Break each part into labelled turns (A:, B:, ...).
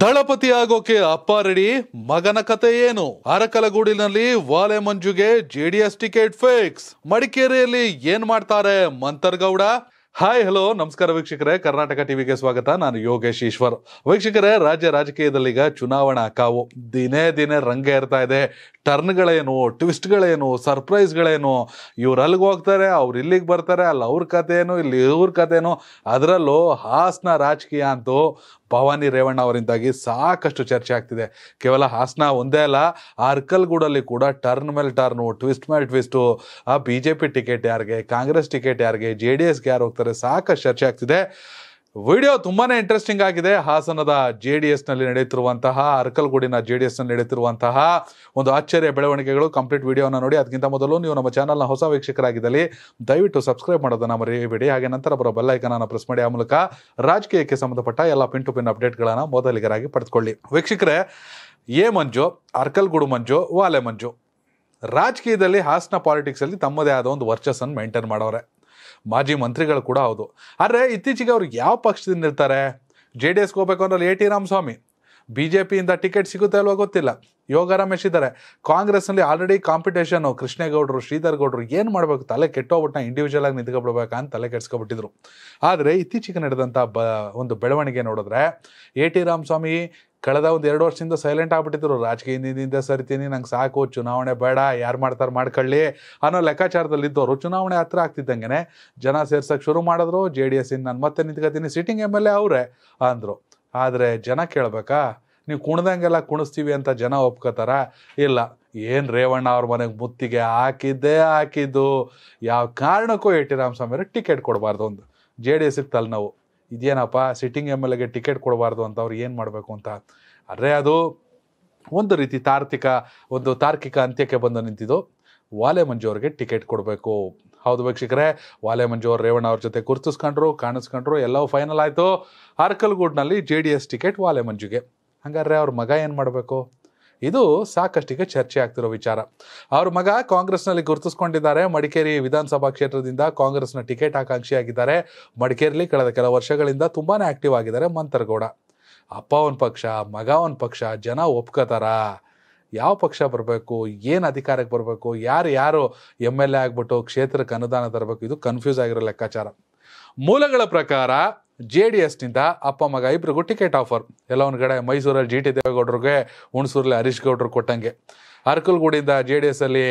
A: ದಳಪತಿ ಆಗೋಕೆ ಅಪ್ಪ ರೆಡಿ ಮಗನ ಕತೆ ಏನು ಅರಕಲಗೂಡಿನಲ್ಲಿ ವಾಲೆ ಮಂಜುಗೆ ಜೆಡಿಎಸ್ ಟಿಕೆಟ್ ಫಿಕ್ಸ್ ಮಡಿಕೇರಿಯಲ್ಲಿ ಏನ್ ಮಾಡ್ತಾರೆ ಮಂತರ್ಗೌಡ ಹಾಯ್ ಹಲೋ ನಮಸ್ಕಾರ ವೀಕ್ಷಕರೇ ಕರ್ನಾಟಕ ಟಿವಿಗೆ ಸ್ವಾಗತ ನಾನು ಯೋಗೇಶ್ ಈಶ್ವರ್ ವೀಕ್ಷಕರೇ ರಾಜ್ಯ ರಾಜಕೀಯದಲ್ಲಿ ಈಗ ಚುನಾವಣಾ ಕಾವು ದಿನೇ ದಿನೇ ರಂಗ ಇರ್ತಾ ಇದೆ ಟರ್ನ್ಗಳೇನು ಟ್ವಿಸ್ಟ್ಗಳೇನು ಸರ್ಪ್ರೈಸ್ಗಳೇನು ಇವ್ರು ಅಲ್ಲಿಗೆ ಹೋಗ್ತಾರೆ ಅವ್ರು ಇಲ್ಲಿಗೆ ಬರ್ತಾರೆ ಅಲ್ಲಿ ಅವ್ರ ಏನು ಇಲ್ಲಿ ಇವ್ರ ಏನು ಅದರಲ್ಲೂ ಹಾಸನ ರಾಜಕೀಯ ಅಂತೂ ಭವಾನಿ ರೇವಣ್ಣ ಅವರಿಂದಾಗಿ ಸಾಕಷ್ಟು ಚರ್ಚೆ ಆಗ್ತಿದೆ ಕೇವಲ ಹಾಸನ ಒಂದೇ ಅಲ್ಲ ಅರ್ಕಲ್ಗೂಡಲ್ಲಿ ಕೂಡ ಟರ್ನ್ ಮೇಲೆ ಟರ್ನು ಟ್ವಿಸ್ಟ್ ಮೇಲೆ ಟ್ವಿಸ್ಟು ಆ ಬಿ ಜೆ ಪಿ ಟಿಕೆಟ್ ಯಾರಿಗೆ ಕಾಂಗ್ರೆಸ್ ಟಿಕೆಟ್ ಯಾರಿಗೆ ಜೆ ಡಿ ಎಸ್ಗೆ ಯಾರು ಹೋಗ್ತಾರೆ ಮಾಡ್ತಾರೆ ಸಾಕಷ್ಟು ಚರ್ಚೆ ಆಗ್ತಿದೆ ವಿಡಿಯೋ ತುಂಬಾ ಇಂಟ್ರೆಸ್ಟಿಂಗ್ ಆಗಿದೆ ಹಾಸನದ ಜೆ ಡಿ ಎಸ್ನಲ್ಲಿ ನಡೆಯುತ್ತಿರುವಂತಹ ಅರ್ಕಲ್ಗೂಡಿನ ಜೆ ಡಿ ಎಸ್ನಲ್ಲಿ ನಡೆಯುತ್ತಿರುವಂತಹ ಒಂದು ಆಶ್ಚರ್ಯ ಬೆಳವಣಿಗೆಗಳು ಕಂಪ್ಲೀಟ್ ವಿಡಿಯೋನ ನೋಡಿ ಅದಕ್ಕಿಂತ ಮೊದಲು ನೀವು ನಮ್ಮ ಚಾನಲ್ನ ಹೊಸ ವೀಕ್ಷಕರಾಗಿದ್ದಲ್ಲಿ ದಯವಿಟ್ಟು ಸಬ್ಸ್ಕ್ರೈಬ್ ಮಾಡೋದನ್ನು ಮರೆಯಬೇಡಿ ಹಾಗೆ ನಂತರ ಬರೋ ಬೆಲ್ಲೈಕನನ್ನು ಪ್ರೆಸ್ ಮಾಡಿ ಆ ಮೂಲಕ ರಾಜಕೀಯಕ್ಕೆ ಸಂಬಂಧಪಟ್ಟ ಎಲ್ಲ ಪಿನ್ ಟು ಪಿನ್ ಅಪ್ಡೇಟ್ಗಳನ್ನು ಮೊದಲಿಗರಾಗಿ ಪಡೆದುಕೊಳ್ಳಿ ವೀಕ್ಷಕರೇ ಎ ಮಂಜು ಅರ್ಕಲ್ಗೂಡು ಮಂಜು ವಾಲೆ ಮಂಜು ರಾಜಕೀಯದಲ್ಲಿ ಹಾಸನ ಪಾಲಿಟಿಕ್ಸಲ್ಲಿ ತಮ್ಮದೇ ಆದ ಒಂದು ವರ್ಚಸ್ಸನ್ನು ಮೇಂಟೈನ್ ಮಾಡೋರೆ ಮಾಜಿ ಮಂತ್ರಿಗಳು ಕೂಡ ಹೌದು ಆದರೆ ಇತ್ತೀಚೆಗೆ ಅವ್ರಿಗೆ ಯಾವ ಪಕ್ಷದಿಂದ ಇರ್ತಾರೆ ಜೆ ಡಿ ಎಸ್ಗೆ ಹೋಗ್ಬೇಕು ಅಂದ್ರೆ A T Ramaswamy B J ಪಿಯಿಂದ ಟಿಕೆಟ್ ಸಿಗುತ್ತೆ ಅಲ್ವಾ ಗೊತ್ತಿಲ್ಲ ಯೋಗ ರಮೇಶ್ ಇದ್ದಾರೆ ಕಾಂಗ್ರೆಸ್ನಲ್ಲಿ ಆಲ್ರೆಡಿ ಕಾಂಪಿಟೇಷನ್ನು ಕೃಷ್ಣೇಗೌಡರು ಶ್ರೀಧರ್ ಗೌಡ್ರು ಏನು ಮಾಡಬೇಕು ತಲೆ ಕೆಟ್ಟೋಗ್ಬಿಟ್ಟು ಇಂಡಿವಿಜುವಲ್ ಆಗಿ ನಿಂತ್ಕೊಬಿಡ್ಬೇಕು ಅಂತ ತಲೆ ಕೆಡ್ಸ್ಕೊಬಿಟ್ಟಿದ್ರು ಆದರೆ ಇತ್ತೀಚೆಗೆ ನಡೆದಂಥ ಬ ಒಂದು ಬೆಳವಣಿಗೆ ನೋಡಿದ್ರೆ ಎ ಟಿ ರಾಮಸ್ವಾಮಿ ಕಳೆದ ಒಂದು ಎರಡು ವರ್ಷದಿಂದ ಸೈಲೆಂಟ್ ಆಗ್ಬಿಟ್ಟಿದ್ರು ರಾಜಕೀಯದಿಂದ ಸರಿತೀನಿ ನಂಗೆ ಸಾಕು ಚುನಾವಣೆ ಬೇಡ ಯಾರು ಮಾಡ್ತಾರೆ ಮಾಡ್ಕೊಳ್ಳಿ ಅನ್ನೋ ಲೆಕ್ಕಾಚಾರದಲ್ಲಿ ಇದ್ದವರು ಚುನಾವಣೆ ಹತ್ರ ಆಗ್ತಿದ್ದಂಗೆ ಜನ ಸೇರ್ಸಕ್ಕೆ ಶುರು ಮಾಡಿದ್ರು ಜೆ ಡಿ ಎಸ್ ನಾನು ಮತ್ತೆ ನಿಂತ್ಕೋತೀನಿ ಸಿಟ್ಟಿಂಗ್ ಎಮ್ ಎಲ್ ಎ ಅವರೇ ಅಂದರು ಆದರೆ ಜನ ಕೇಳಬೇಕಾ ನೀವು ಕುಣ್ದಂಗೆಲ್ಲ ಕುಣಿಸ್ತೀವಿ ಅಂತ ಜನ ಒಪ್ಕೋತಾರ ಇಲ್ಲ ಏನು ರೇವಣ್ಣ ಅವ್ರ ಮನೆಗೆ ಮುತ್ತಿಗೆ ಹಾಕಿದ್ದೇ ಹಾಕಿದ್ದು ಯಾವ ಕಾರಣಕ್ಕೂ ಎ ಟಿ ರಾಮಸ್ವಾಮಿ ಟಿಕೆಟ್ ಕೊಡಬಾರ್ದು ಒಂದು ಜೆ ಡಿ ಎಸ್ಗೆ ತಲೆನೋವು ಇದೇನಪ್ಪ ಸಿಟ್ಟಿಂಗ್ ಎಮ್ ಎಲ್ ಎಗೆ ಟಿಕೆಟ್ ಕೊಡಬಾರ್ದು ಅಂತ ಅವ್ರು ಏನು ಮಾಡಬೇಕು ಅಂತ ಆದರೆ ಅದು ಒಂದು ರೀತಿ ತಾರ್ತಿಕ ಒಂದು ತಾರ್ಕಿಕ ಅಂತ್ಯಕ್ಕೆ ಬಂದು ನಿಂತಿದ್ದು ವಾಲೆ ಮಂಜು ಅವ್ರಿಗೆ ಟಿಕೆಟ್ ಕೊಡಬೇಕು ಹೌದು ವೀಕ್ಷಕರೇ ವಾಲೆ ಮಂಜು ಅವರು ರೇವಣ್ಣ ಅವ್ರ ಜೊತೆ ಗುರ್ತಿಸ್ಕೊಂಡ್ರು ಕಾಣಿಸ್ಕೊಂಡ್ರು ಎಲ್ಲವೂ ಫೈನಲ್ ಆಯಿತು ಅರ್ಕಲ್ಗೂಡ್ನಲ್ಲಿ ಜೆ ಡಿ ಎಸ್ ಟಿಕೆಟ್ ವಾಲೆ ಮಂಜುಗೆ ಹಂಗಾದ್ರೆ ಅವ್ರ ಮಗ ಏನು ಮಾಡಬೇಕು ಇದು ಸಾಕಷ್ಟಿಗೆ ಚರ್ಚೆ ಆಗ್ತಿರೋ ವಿಚಾರ ಅವ್ರ ಮಗ ಕಾಂಗ್ರೆಸ್ನಲ್ಲಿ ಗುರುತಿಸ್ಕೊಂಡಿದ್ದಾರೆ ಮಡಿಕೇರಿ ವಿಧಾನಸಭಾ ಕ್ಷೇತ್ರದಿಂದ ಕಾಂಗ್ರೆಸ್ನ ಟಿಕೆಟ್ ಆಕಾಂಕ್ಷಿಯಾಗಿದ್ದಾರೆ ಮಡಿಕೇರಿಲಿ ಕಳೆದ ಕೆಲ ವರ್ಷಗಳಿಂದ ತುಂಬಾ ಆಕ್ಟಿವ್ ಆಗಿದ್ದಾರೆ ಮಂತರಗೌಡ ಅಪ್ಪ ಒಂದು ಪಕ್ಷ ಮಗ ಒಂದು ಪಕ್ಷ ಜನ ಒಪ್ಕೋತಾರ ಯಾವ ಪಕ್ಷ ಬರಬೇಕು ಏನು ಅಧಿಕಾರಕ್ಕೆ ಬರಬೇಕು ಯಾರು ಯಾರು ಎಮ್ ಎಲ್ ಎ ಆಗ್ಬಿಟ್ಟು ಕ್ಷೇತ್ರಕ್ಕೆ ಅನುದಾನ ತರಬೇಕು ಇದು ಕನ್ಫ್ಯೂಸ್ ಆಗಿರೋ ಲೆಕ್ಕಾಚಾರ ಮೂಲಗಳ ಪ್ರಕಾರ ಜೆ ಡಿ ಎಸ್ನಿಂದ ಅಪ್ಪ ಮಗ ಇಬ್ಬರಿಗೂ ಟಿಕೆಟ್ ಆಫರ್ ಎಲ್ಲ ಒಂದು ಕಡೆ ಮೈಸೂರಲ್ಲಿ ಜಿ ಟಿ ದೇವೇಗೌಡರಿಗೆ ಹುಣಸೂರಲ್ಲಿ ಹರೀಶ್ ಗೌಡ್ರು ಕೊಟ್ಟಂಗೆ ಅರ್ಕಲ್ಗೂಡಿಂದ ಜೆ ಡಿ ಎಸ್ ಅಲ್ಲಿ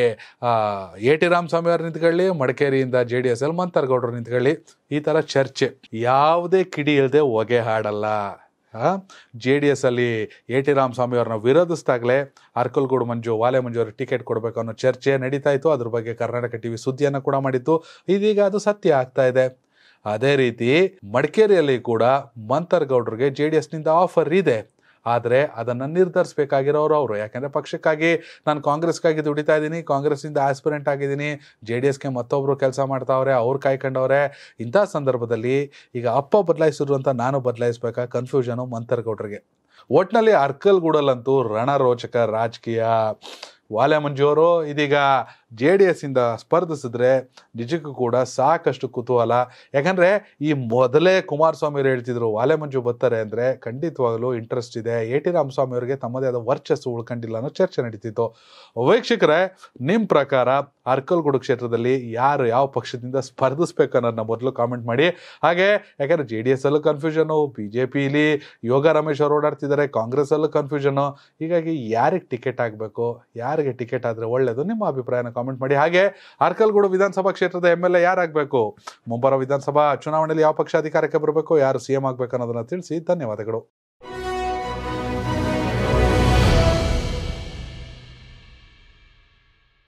A: ಎ ಟಿ ರಾಮಸ್ವಾಮಿ ಅವರು ನಿಂತ್ಕೊಳ್ಳಿ ಮಡಿಕೇರಿಯಿಂದ ಜೆ ಡಿ ಎಸ್ ಅಲ್ಲಿ ಮಂತರ್ಗೌಡರು ನಿಂತ್ಕೊಳ್ಳಿ ಈ ಥರ ಚರ್ಚೆ ಯಾವುದೇ ಕಿಡಿ ಇಲ್ಲದೆ ಹೊಗೆ ಹಾಡಲ್ಲ ಜೆ ಡಿ ಎಸ್ ಅಲ್ಲಿ ಎ ಟಿ ರಾಮಸ್ವಾಮಿ ಅವ್ರನ್ನ ವಿರೋಧಿಸಿದಾಗಲೇ ಅರ್ಕಲ್ಗೂಡು ಮಂಜು ವಾಲೆ ಮಂಜು ಅವ್ರಿಗೆ ಟಿಕೆಟ್ ಕೊಡಬೇಕು ಅನ್ನೋ ಚರ್ಚೆ ನಡೀತಾ ಇತ್ತು ಅದ್ರ ಬಗ್ಗೆ ಕರ್ನಾಟಕ ಟಿವಿ ಸುದ್ದಿಯನ್ನು ಕೂಡ ಮಾಡಿತ್ತು ಇದೀಗ ಅದು ಸತ್ಯ ಆಗ್ತಾ ಇದೆ ಅದೇ ರೀತಿ ಮಡಿಕೇರಿಯಲ್ಲಿ ಕೂಡ ಗೌಡ್ರಿಗೆ ಜೆ ಡಿ ಎಸ್ನಿಂದ ಆಫರ್ ಇದೆ ಆದರೆ ಅದನ್ನು ನಿರ್ಧರಿಸಬೇಕಾಗಿರೋರು ಅವರು ಯಾಕೆಂದರೆ ಪಕ್ಷಕ್ಕಾಗಿ ನಾನು ಕಾಂಗ್ರೆಸ್ಗಾಗಿ ದುಡಿತಾ ಇದ್ದೀನಿ ಕಾಂಗ್ರೆಸ್ನಿಂದ ಆಸ್ಪಿರೆಂಟ್ ಆಗಿದ್ದೀನಿ ಜೆ ಡಿ ಎಸ್ಗೆ ಮತ್ತೊಬ್ಬರು ಕೆಲಸ ಮಾಡ್ತಾವ್ರೆ ಅವ್ರು ಕಾಯ್ಕೊಂಡವ್ರೆ ಇಂಥ ಸಂದರ್ಭದಲ್ಲಿ ಈಗ ಅಪ್ಪ ಅಂತ ನಾನು ಬದಲಾಯಿಸಬೇಕಾ ಕನ್ಫ್ಯೂಷನು ಮಂತರ್ಗೌಡ್ರಿಗೆ ಒಟ್ನಲ್ಲಿ ಅರ್ಕಲ್ಗೂಡಲ್ಲಂತೂ ರಣರೋಚಕ ರಾಜಕೀಯ ವಾಲೆ ಮಂಜು ಅವರು ಇದೀಗ ಜೆ ಡಿ ಇಂದ ಸ್ಪರ್ಧಿಸಿದ್ರೆ ನಿಜಕ್ಕೂ ಕೂಡ ಸಾಕಷ್ಟು ಕುತೂಹಲ ಯಾಕಂದ್ರೆ ಈ ಮೊದಲೇ ಕುಮಾರಸ್ವಾಮಿ ಹೇಳ್ತಿದ್ರು ವಾಲೆ ಮಂಜು ಬರ್ತಾರೆ ಅಂದರೆ ಖಂಡಿತವಾಗಲೂ ಇಂಟ್ರೆಸ್ಟ್ ಇದೆ ಎ ಟಿ ರಾಮಸ್ವಾಮಿ ಅವರಿಗೆ ತಮ್ಮದೇ ಆದ ವರ್ಚಸ್ಸು ಉಳ್ಕೊಂಡಿಲ್ಲ ಅನ್ನೋ ಚರ್ಚೆ ನಡೀತಿತ್ತು ವೀಕ್ಷಕರೇ ನಿಮ್ಮ ಪ್ರಕಾರ ಅರ್ಕಲ್ಗೂಡು ಕ್ಷೇತ್ರದಲ್ಲಿ ಯಾರು ಯಾವ ಪಕ್ಷದಿಂದ ಸ್ಪರ್ಧಿಸ್ಬೇಕು ಅನ್ನೋದನ್ನ ಮೊದಲು ಕಾಮೆಂಟ್ ಮಾಡಿ ಹಾಗೆ ಯಾಕಂದ್ರೆ ಜೆ ಡಿ ಎಸ್ ಅಲ್ಲೂ ಕನ್ಫ್ಯೂಷನು ಬಿ ಜೆ ಪಿಲಿ ಯೋಗ ರಮೇಶ್ ಅವರು ಓಡಾಡ್ತಿದ್ದಾರೆ ಕಾಂಗ್ರೆಸ್ ಅಲ್ಲೂ ಕನ್ಫ್ಯೂಷನು ಹೀಗಾಗಿ ಯಾರಿಗೆ ಟಿಕೆಟ್ ಆಗಬೇಕು ಯಾರಿಗೆ ಟಿಕೆಟ್ ಆದರೆ ಒಳ್ಳೆಯದು ನಿಮ್ಮ ಅಭಿಪ್ರಾಯನ ಕಾಮೆಂಟ್ ಮಾಡಿ ಹಾಗೆ ಆರ್ಕಲ್ಗೂಡು ವಿಧಾನಸಭಾ ಕ್ಷೇತ್ರದ ಎಮ್ ಎಲ್ ಎ ಯಾರಾಗಬೇಕು ಮುಂಬರುವ ವಿಧಾನಸಭಾ ಚುನಾವಣೆಯಲ್ಲಿ ಯಾವ ಪಕ್ಷ ಅಧಿಕಾರಕ್ಕೆ ಬರಬೇಕು ಯಾರು ಸಿ ಎಂ ಆಗಬೇಕು ಅನ್ನೋದನ್ನು ತಿಳಿಸಿ ಧನ್ಯವಾದಗಳು